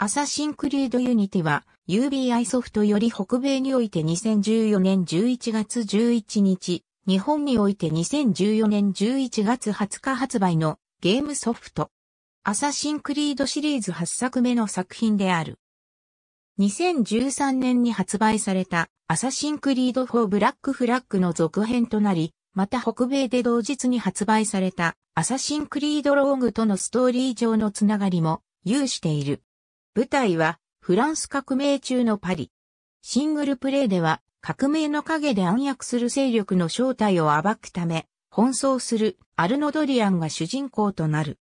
アサシンクリードユニティは UBI ソフトより北米において2014年11月11日、日本において2014年11月20日発売のゲームソフト。アサシンクリードシリーズ8作目の作品である。2013年に発売されたアサシンクリード4ブラックフラッグの続編となり、また北米で同日に発売されたアサシンクリードローグとのストーリー上のつながりも有している。舞台はフランス革命中のパリ。シングルプレイでは革命の陰で暗躍する勢力の正体を暴くため、奔走するアルノドリアンが主人公となる。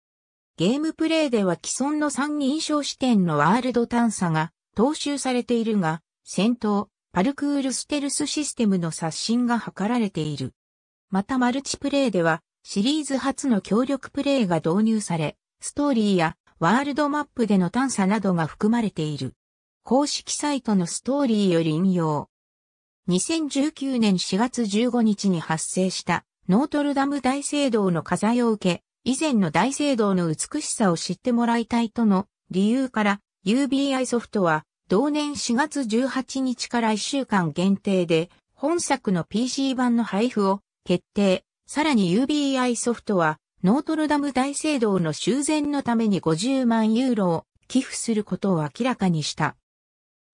ゲームプレイでは既存の三人称視点のワールド探査が踏襲されているが、戦闘、パルクールステルスシステムの刷新が図られている。またマルチプレイではシリーズ初の協力プレイが導入され、ストーリーやワールドマップでの探査などが含まれている。公式サイトのストーリーより引用。2019年4月15日に発生したノートルダム大聖堂の火災を受け、以前の大聖堂の美しさを知ってもらいたいとの理由から UBI ソフトは同年4月18日から1週間限定で本作の PC 版の配布を決定。さらに UBI ソフトはノートルダム大聖堂の修繕のために50万ユーロを寄付することを明らかにした。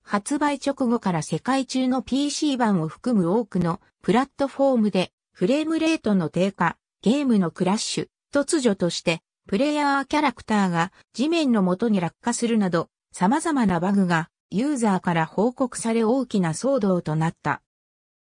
発売直後から世界中の PC 版を含む多くのプラットフォームでフレームレートの低下、ゲームのクラッシュ、突如としてプレイヤーキャラクターが地面の元に落下するなど様々なバグがユーザーから報告され大きな騒動となった。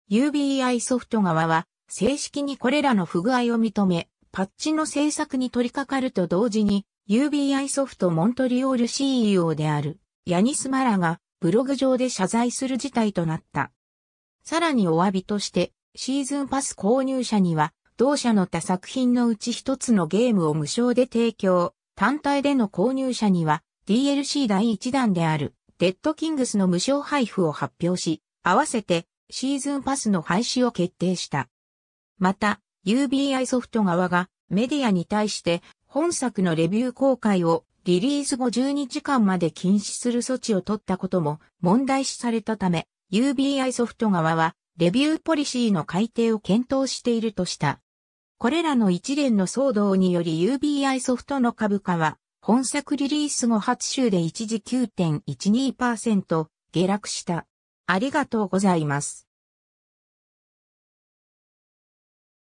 UBI ソフト側は正式にこれらの不具合を認め、パッチの制作に取り掛かると同時に、UBI ソフトモントリオール CEO である、ヤニス・マラが、ブログ上で謝罪する事態となった。さらにお詫びとして、シーズンパス購入者には、同社の他作品のうち一つのゲームを無償で提供、単体での購入者には、DLC 第1弾である、デッドキングスの無償配布を発表し、合わせて、シーズンパスの廃止を決定した。また、UBI ソフト側がメディアに対して本作のレビュー公開をリリース後12時間まで禁止する措置を取ったことも問題視されたため、UBI ソフト側はレビューポリシーの改定を検討しているとした。これらの一連の騒動により UBI ソフトの株価は本作リリース後初週で一時9.12%下落した。ありがとうございます。